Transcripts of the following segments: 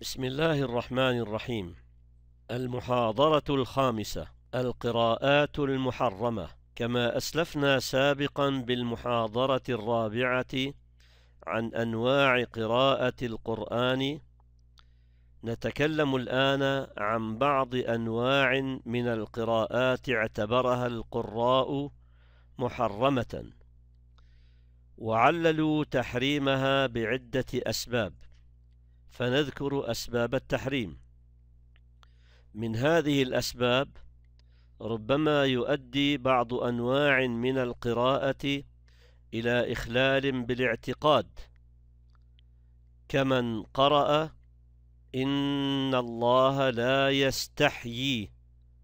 بسم الله الرحمن الرحيم المحاضرة الخامسة القراءات المحرمة كما أسلفنا سابقا بالمحاضرة الرابعة عن أنواع قراءة القرآن نتكلم الآن عن بعض أنواع من القراءات اعتبرها القراء محرمة وعللوا تحريمها بعدة أسباب فنذكر أسباب التحريم من هذه الأسباب ربما يؤدي بعض أنواع من القراءة إلى إخلال بالاعتقاد كمن قرأ إن الله لا يستحيي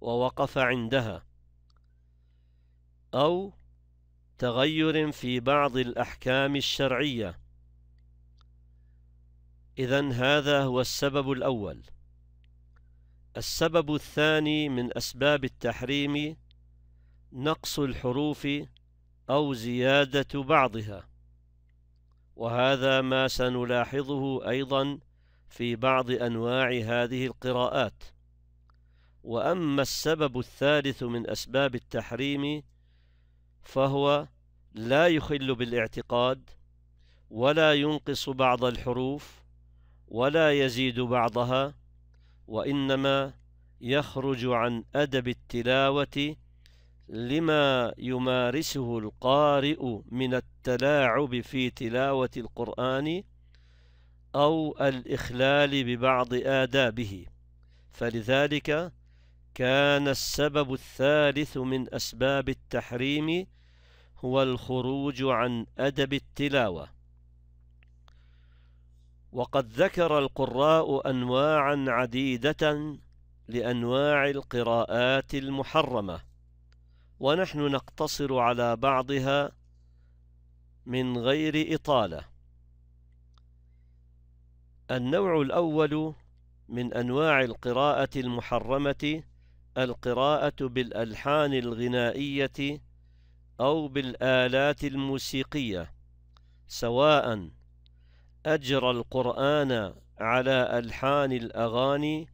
ووقف عندها أو تغير في بعض الأحكام الشرعية إذا هذا هو السبب الأول السبب الثاني من أسباب التحريم نقص الحروف أو زيادة بعضها وهذا ما سنلاحظه أيضا في بعض أنواع هذه القراءات وأما السبب الثالث من أسباب التحريم فهو لا يخل بالاعتقاد ولا ينقص بعض الحروف ولا يزيد بعضها وإنما يخرج عن أدب التلاوة لما يمارسه القارئ من التلاعب في تلاوة القرآن أو الإخلال ببعض آدابه فلذلك كان السبب الثالث من أسباب التحريم هو الخروج عن أدب التلاوة وقد ذكر القراء أنواعا عديدة لأنواع القراءات المحرمة ونحن نقتصر على بعضها من غير إطالة النوع الأول من أنواع القراءة المحرمة القراءة بالألحان الغنائية أو بالآلات الموسيقية سواء أجرى القرآن على ألحان الأغاني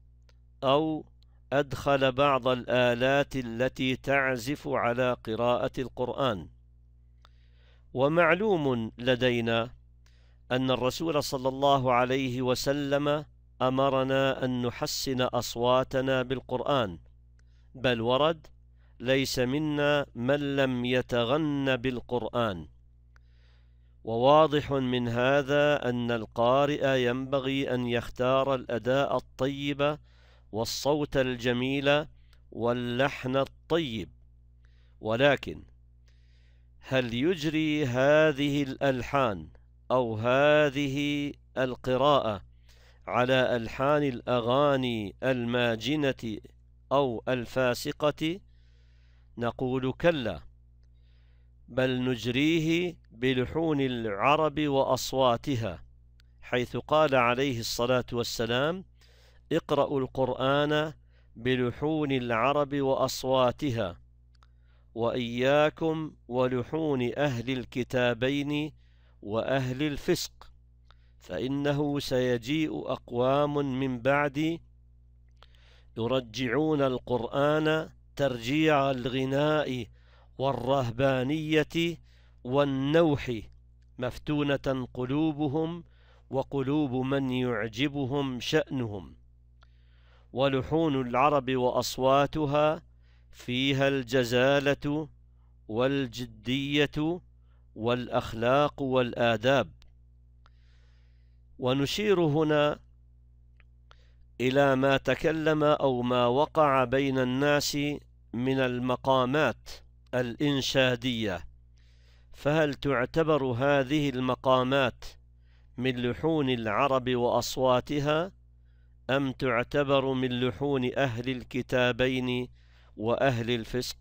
أو أدخل بعض الآلات التي تعزف على قراءة القرآن ومعلوم لدينا أن الرسول صلى الله عليه وسلم أمرنا أن نحسن أصواتنا بالقرآن بل ورد ليس منا من لم يتغن بالقرآن وواضح من هذا أن القارئ ينبغي أن يختار الأداء الطيب والصوت الجميل واللحن الطيب ولكن هل يجري هذه الألحان أو هذه القراءة على ألحان الأغاني الماجنة أو الفاسقة نقول كلا بل نجريه بلحون العرب وأصواتها حيث قال عليه الصلاة والسلام اقرأوا القرآن بلحون العرب وأصواتها وإياكم ولحون أهل الكتابين وأهل الفسق فإنه سيجيء أقوام من بعدي يرجعون القرآن ترجيع الغناء والرهبانية والنوح مفتونة قلوبهم وقلوب من يعجبهم شأنهم ولحون العرب وأصواتها فيها الجزالة والجدية والأخلاق والآداب ونشير هنا إلى ما تكلم أو ما وقع بين الناس من المقامات الإنشادية فهل تعتبر هذه المقامات من لحون العرب وأصواتها أم تعتبر من لحون أهل الكتابين وأهل الفسق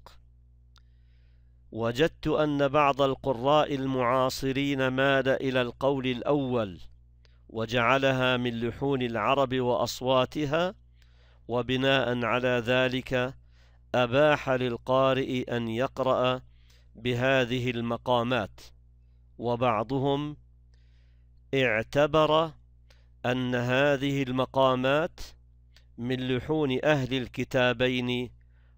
وجدت أن بعض القراء المعاصرين مال إلى القول الأول وجعلها من لحون العرب وأصواتها وبناء على ذلك أباح للقارئ أن يقرأ بهذه المقامات وبعضهم اعتبر أن هذه المقامات من لحون أهل الكتابين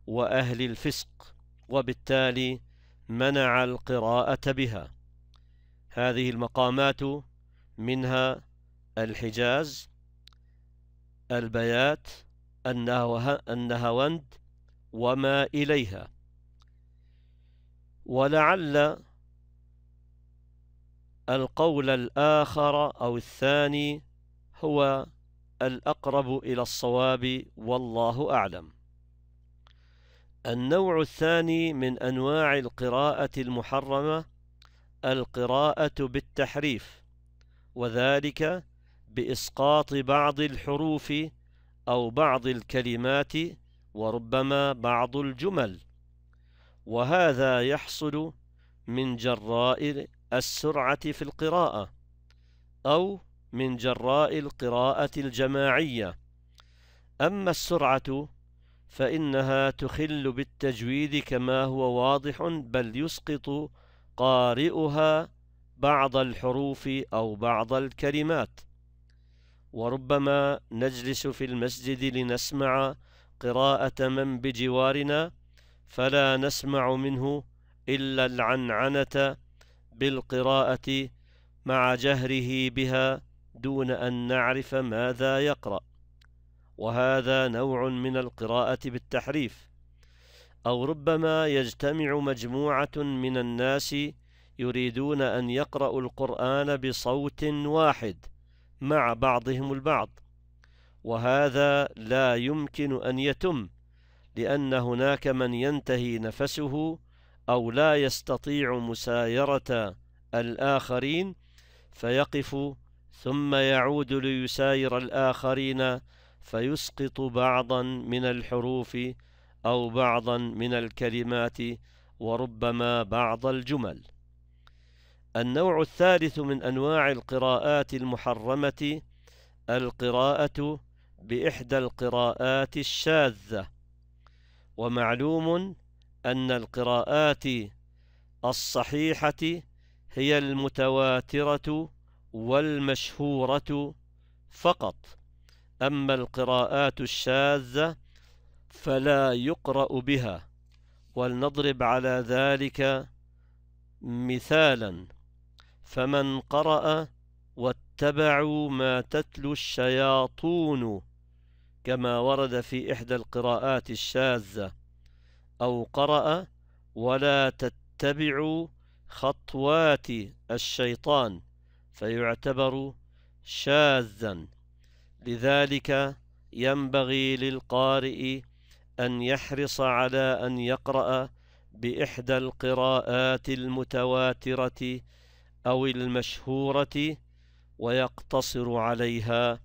وأهل الفسق وبالتالي منع القراءة بها هذه المقامات منها الحجاز البيات النهوند وما إليها ولعل القول الآخر أو الثاني هو الأقرب إلى الصواب والله أعلم النوع الثاني من أنواع القراءة المحرمة القراءة بالتحريف وذلك بإسقاط بعض الحروف أو بعض الكلمات وربما بعض الجمل وهذا يحصل من جراء السرعة في القراءة أو من جراء القراءة الجماعية أما السرعة فإنها تخل بالتجويد كما هو واضح بل يسقط قارئها بعض الحروف أو بعض الكلمات وربما نجلس في المسجد لنسمع قراءة من بجوارنا فلا نسمع منه إلا العنعنة بالقراءة مع جهره بها دون أن نعرف ماذا يقرأ وهذا نوع من القراءة بالتحريف أو ربما يجتمع مجموعة من الناس يريدون أن يقرأوا القرآن بصوت واحد مع بعضهم البعض وهذا لا يمكن أن يتم لأن هناك من ينتهي نفسه أو لا يستطيع مسايرة الآخرين فيقف ثم يعود ليساير الآخرين فيسقط بعضا من الحروف أو بعضا من الكلمات وربما بعض الجمل النوع الثالث من أنواع القراءات المحرمة القراءة بإحدى القراءات الشاذة ومعلوم أن القراءات الصحيحة هي المتواترة والمشهورة فقط أما القراءات الشاذة فلا يقرأ بها ولنضرب على ذلك مثالا فمن قرأ واتبعوا ما تتلو الشياطين كما ورد في إحدى القراءات الشاذة أو قرأ ولا تتبعوا خطوات الشيطان فيعتبر شاذا لذلك ينبغي للقارئ أن يحرص على أن يقرأ بإحدى القراءات المتواترة أو المشهورة ويقتصر عليها